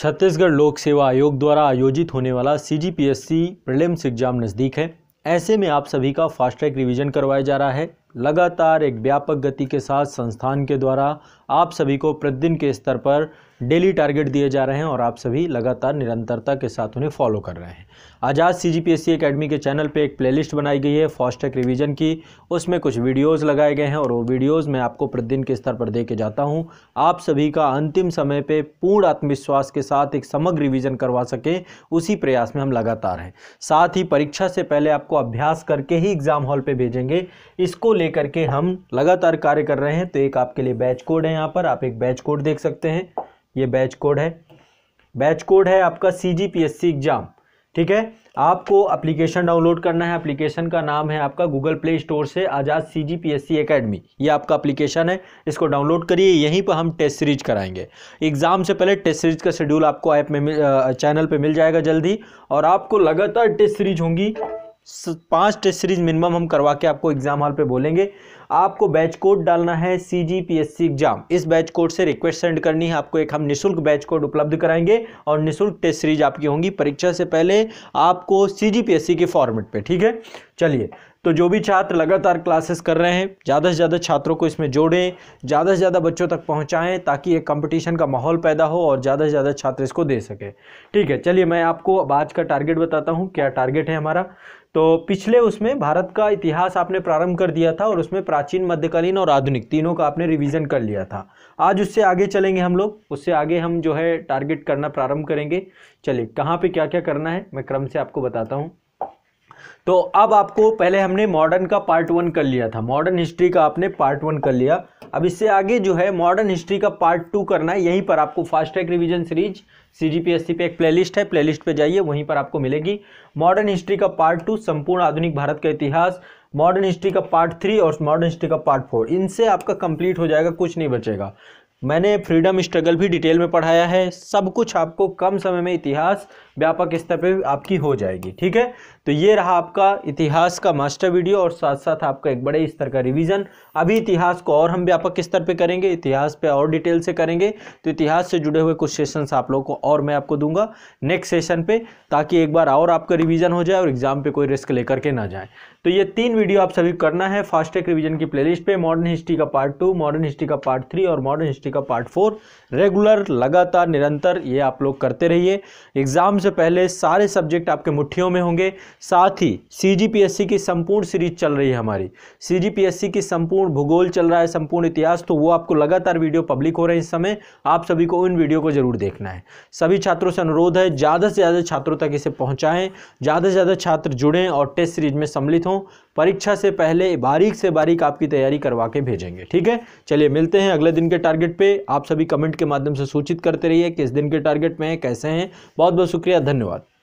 छत्तीसगढ़ लोक सेवा आयोग द्वारा आयोजित होने वाला C G P S C prelims exam नज़दीक है ऐसे में आप सभी का फास्ट ट्रैक रिवीजन करवाया जा रहा है लगातार एक व्यापक गति के साथ संस्थान के द्वारा आप सभी को प्रतिदिन के स्तर पर डेली टारगेट दिए जा रहे हैं और आप सभी लगातार निरंतरता के साथ उन्हें फॉलो कर रहे हैं Azad C G P S C academy के चैनल पे एक प्लेलिस्ट बनाई गई है फास्टैग रिवीजन की उसमें कुछ वीडियोस लगाए गए हैं और वो वीडियोस मैं आपको प्रतिदिन के स्तर पर दे के जाता हूँ आप सभी का अंतिम समय पे पूर्ण आत्मविश्वास के साथ एक समग्र रिविज़न करवा सकें उसी प्रयास में हम लगातार हैं साथ ही परीक्षा से पहले आपको अभ्यास करके ही एग्ज़ाम हॉल पर भेजेंगे इसको ले लेकर के हम लगातार कार्य कर रहे हैं तो एक आपके लिए बैच कोड है यहाँ पर आप एक बैच कोड देख सकते हैं ये बैच कोड है बैच कोड है आपका C G P S C exam ठीक है आपको एप्लीकेशन डाउनलोड करना है एप्लीकेशन का नाम है आपका गूगल प्ले स्टोर से Azad C G P S C academy ये आपका एप्लीकेशन है इसको डाउनलोड करिए यहीं पर हम टेस्ट सीरीज कराएंगे एग्ज़ाम से पहले टेस्ट सीरीज का शेड्यूल आपको ऐप में चैनल पे मिल जाएगा जल्दी और आपको लगातार टेस्ट सीरीज होंगी पांच टेस्ट सीरीज मिनिमम हम करवा के आपको एग्जाम हॉल पे बोलेंगे आपको बैच कोड डालना है C G P S C exam इस बैच कोड से रिक्वेस्ट सेंड करनी है आपको एक हम निशुल्क बैच कोड उपलब्ध कराएंगे और निशुल्क टेस्ट सीरीज आपकी होंगी परीक्षा से पहले आपको सी जी पी एस सी के फॉर्मेट पे ठीक है चलिए तो जो भी छात्र लगातार क्लासेस कर रहे हैं ज़्यादा से ज़्यादा छात्रों को इसमें जोड़ें ज़्यादा से ज़्यादा बच्चों तक पहुँचाएँ ताकि एक कंपटीशन का माहौल पैदा हो और ज़्यादा से ज़्यादा छात्र इसको दे सकें ठीक है चलिए मैं आपको अब आज का टारगेट बताता हूँ क्या टारगेट है हमारा तो पिछले उसमें भारत का इतिहास आपने प्रारंभ कर दिया था और उसमें प्राचीन मध्यकालीन और आधुनिक तीनों का आपने रिवीजन कर लिया था आज उससे आगे चलेंगे हम लोग उससे आगे हम जो है टारगेट करना प्रारंभ करेंगे चलिए कहाँ पे क्या क्या करना है मैं क्रम से आपको बताता हूँ तो अब आपको पहले हमने मॉडर्न का पार्ट वन कर लिया था मॉडर्न हिस्ट्री का आपने पार्ट वन कर लिया अब इससे आगे जो है मॉडर्न हिस्ट्री का पार्ट टू करना है यहीं पर आपको फास्ट ट्रैक रिविजन सीरीज सी पे एक प्लेलिस्ट है प्लेलिस्ट पे जाइए वहीं पर आपको मिलेगी मॉडर्न हिस्ट्री का पार्ट टू संपूर्ण आधुनिक भारत का इतिहास मॉडर्न हिस्ट्री का पार्ट थ्री और मॉडर्न हिस्ट्री का पार्ट फोर इनसे आपका कंप्लीट हो जाएगा कुछ नहीं बचेगा मैंने फ्रीडम स्ट्रगल भी डिटेल में पढ़ाया है सब कुछ आपको कम समय में इतिहास व्यापक स्तर पर आपकी हो जाएगी ठीक है तो ये रहा आपका इतिहास का मास्टर वीडियो और साथ साथ आपका एक बड़े स्तर का रिविजन अभी इतिहास को और हम व्यापक स्तर पर करेंगे इतिहास पे और डिटेल से करेंगे तो इतिहास से जुड़े हुए कुछ सेशन आप लोगों को और मैं आपको दूंगा नेक्स्ट सेशन पे ताकि एक बार और आपका रिवीजन हो जाए और एग्जाम पे कोई रिस्क लेकर के ना जाए तो ये तीन वीडियो आप सभी करना है फास्ट रिविजन की प्लेलिस्ट पे मॉडर्न हिस्ट्री का पार्ट टू मॉडर्न हिस्ट्री का पार्ट थ्री और मॉडर्न हिस्ट्री का पार्ट फोर रेगुलर लगातार निरंतर ये आप लोग करते रहिए एग्जाम से सबसे पहले सारे सब्जेक्ट आपके मुठ्ठियों में होंगे साथ ही सीजीपीएससी की संपूर्ण सीरीज चल रही है हमारी सीजीपीएससी की संपूर्ण भूगोल चल रहा है संपूर्ण इतिहास तो वो आपको लगातार वीडियो पब्लिक हो रहे हैं इस समय आप सभी को इन वीडियो को जरूर देखना है सभी छात्रों से अनुरोध है ज़्यादा से ज़्यादा छात्रों तक इसे पहुँचाएँ ज़्यादा से ज़्यादा छात्र जुड़ें और टेस्ट सीरीज में सम्मिलित हों परीक्षा से पहले बारीक से बारीक आपकी तैयारी करवा के भेजेंगे ठीक है चलिए मिलते हैं अगले दिन के टारगेट पे आप सभी कमेंट के माध्यम से सूचित करते रहिए किस दिन के टारगेट में है कैसे हैं बहुत बहुत शुक्रिया धन्यवाद